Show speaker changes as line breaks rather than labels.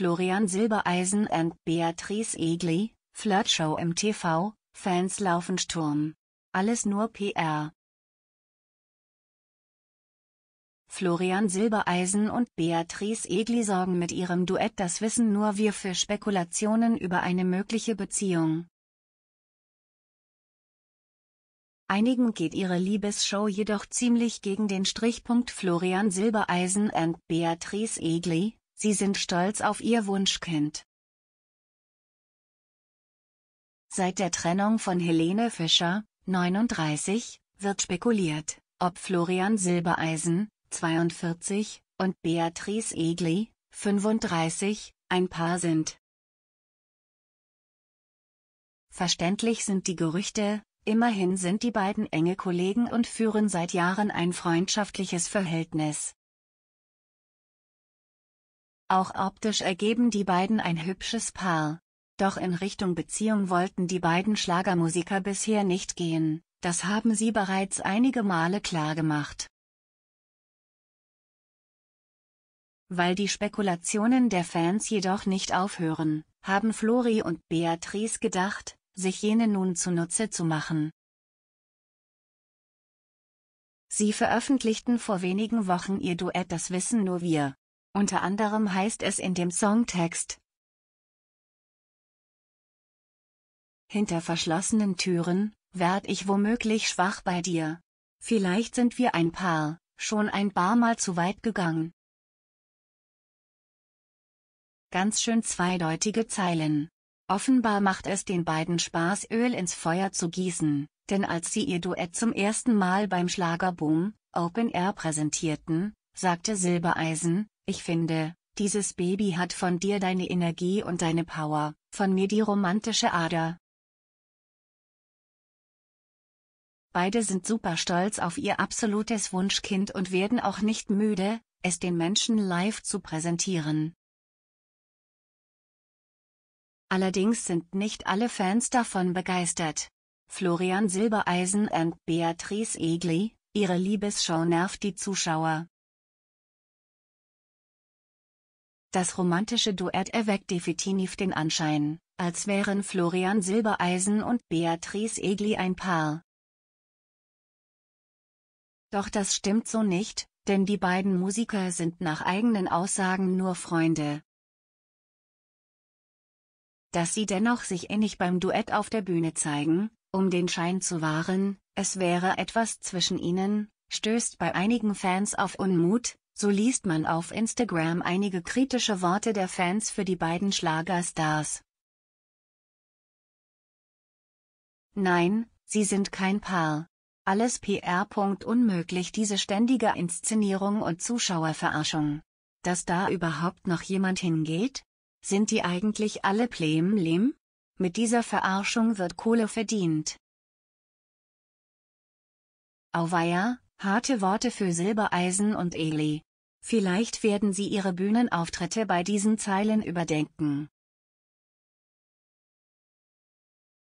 Florian Silbereisen und Beatrice Egli, Flirtshow im TV, Fans laufen Sturm. Alles nur PR. Florian Silbereisen und Beatrice Egli sorgen mit ihrem Duett Das wissen nur wir für Spekulationen über eine mögliche Beziehung. Einigen geht ihre Liebesshow jedoch ziemlich gegen den Strichpunkt Florian Silbereisen und Beatrice Egli, Sie sind stolz auf ihr Wunschkind. Seit der Trennung von Helene Fischer, 39, wird spekuliert, ob Florian Silbereisen, 42, und Beatrice Egli, 35, ein Paar sind. Verständlich sind die Gerüchte, immerhin sind die beiden enge Kollegen und führen seit Jahren ein freundschaftliches Verhältnis. Auch optisch ergeben die beiden ein hübsches Paar. Doch in Richtung Beziehung wollten die beiden Schlagermusiker bisher nicht gehen, das haben sie bereits einige Male klargemacht. Weil die Spekulationen der Fans jedoch nicht aufhören, haben Flori und Beatrice gedacht, sich jene nun zunutze zu machen. Sie veröffentlichten vor wenigen Wochen ihr Duett Das wissen nur wir, unter anderem heißt es in dem Songtext, Hinter verschlossenen Türen, werd ich womöglich schwach bei dir. Vielleicht sind wir ein Paar, schon ein paar Mal zu weit gegangen. Ganz schön zweideutige Zeilen. Offenbar macht es den beiden Spaß Öl ins Feuer zu gießen, denn als sie ihr Duett zum ersten Mal beim Schlagerboom, Open Air präsentierten, sagte Silbereisen, ich finde, dieses Baby hat von dir deine Energie und deine Power, von mir die romantische Ader. Beide sind super stolz auf ihr absolutes Wunschkind und werden auch nicht müde, es den Menschen live zu präsentieren. Allerdings sind nicht alle Fans davon begeistert. Florian Silbereisen und Beatrice Egli, ihre Liebesshow nervt die Zuschauer. Das romantische Duett erweckt definitiv den Anschein, als wären Florian Silbereisen und Beatrice Egli ein Paar. Doch das stimmt so nicht, denn die beiden Musiker sind nach eigenen Aussagen nur Freunde. Dass sie dennoch sich innig beim Duett auf der Bühne zeigen, um den Schein zu wahren, es wäre etwas zwischen ihnen, stößt bei einigen Fans auf Unmut, so liest man auf Instagram einige kritische Worte der Fans für die beiden Schlagerstars. Nein, sie sind kein Paar. Alles PR. Unmöglich diese ständige Inszenierung und Zuschauerverarschung. Dass da überhaupt noch jemand hingeht? Sind die eigentlich alle Plem Plemlem? Mit dieser Verarschung wird Kohle verdient. Auweia, Harte Worte für Silbereisen und Eli. Vielleicht werden Sie Ihre Bühnenauftritte bei diesen Zeilen überdenken.